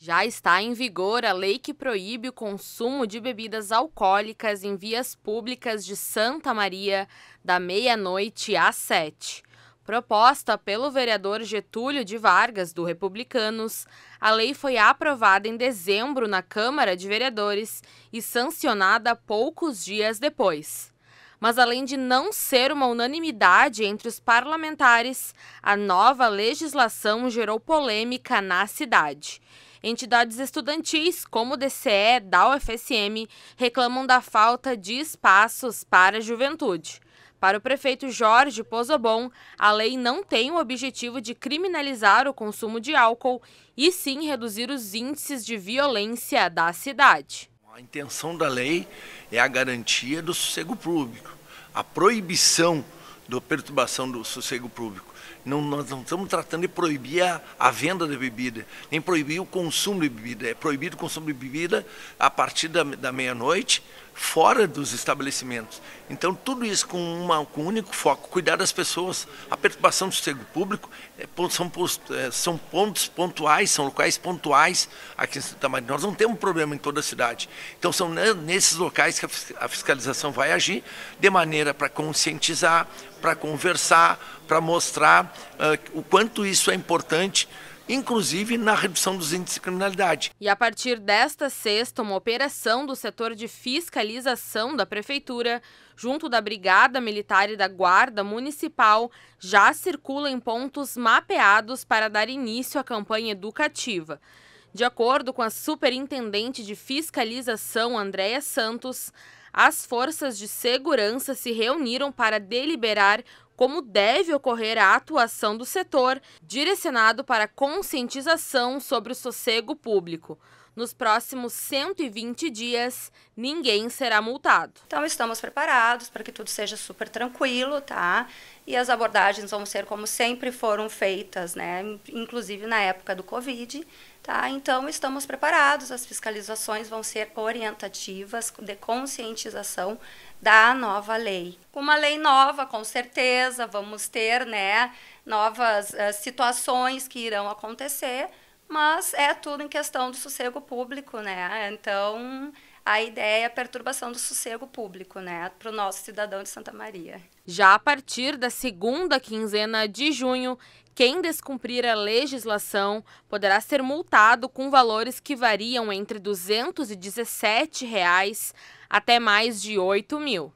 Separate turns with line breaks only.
Já está em vigor a lei que proíbe o consumo de bebidas alcoólicas em vias públicas de Santa Maria da meia-noite às sete. Proposta pelo vereador Getúlio de Vargas, do Republicanos, a lei foi aprovada em dezembro na Câmara de Vereadores e sancionada poucos dias depois. Mas além de não ser uma unanimidade entre os parlamentares, a nova legislação gerou polêmica na cidade entidades estudantis, como o DCE da UFSM, reclamam da falta de espaços para a juventude. Para o prefeito Jorge Pozobon, a lei não tem o objetivo de criminalizar o consumo de álcool e sim reduzir os índices de violência da cidade.
A intenção da lei é a garantia do sossego público. A proibição da perturbação do sossego público. Não, nós não estamos tratando de proibir a, a venda de bebida, nem proibir o consumo de bebida. É proibido o consumo de bebida a partir da, da meia-noite, fora dos estabelecimentos. Então, tudo isso com, uma, com um único foco, cuidar das pessoas. A perturbação do sossego público é, são, é, são, pontos pontuais, são locais pontuais aqui em Santa Maria. Nós não temos um problema em toda a cidade. Então, são nesses locais que a, a fiscalização vai agir, de maneira para conscientizar, para conversar, para mostrar uh, o quanto isso é importante inclusive na redução dos índices de criminalidade.
E a partir desta sexta, uma operação do setor de fiscalização da Prefeitura, junto da Brigada Militar e da Guarda Municipal, já circula em pontos mapeados para dar início à campanha educativa. De acordo com a Superintendente de Fiscalização, Andréa Santos, as forças de segurança se reuniram para deliberar como deve ocorrer a atuação do setor, direcionado para conscientização sobre o sossego público. Nos próximos 120 dias, ninguém será multado.
Então estamos preparados para que tudo seja super tranquilo, tá? E as abordagens vão ser como sempre foram feitas, né? Inclusive na época do Covid, tá? Então estamos preparados, as fiscalizações vão ser orientativas de conscientização da nova lei. Uma lei nova, com certeza, vamos ter, né, novas uh, situações que irão acontecer mas é tudo em questão do sossego público, né? Então, a ideia é a perturbação do sossego público, né, para o nosso cidadão de Santa Maria.
Já a partir da segunda quinzena de junho, quem descumprir a legislação poderá ser multado com valores que variam entre R$ 217 reais até mais de
8 mil.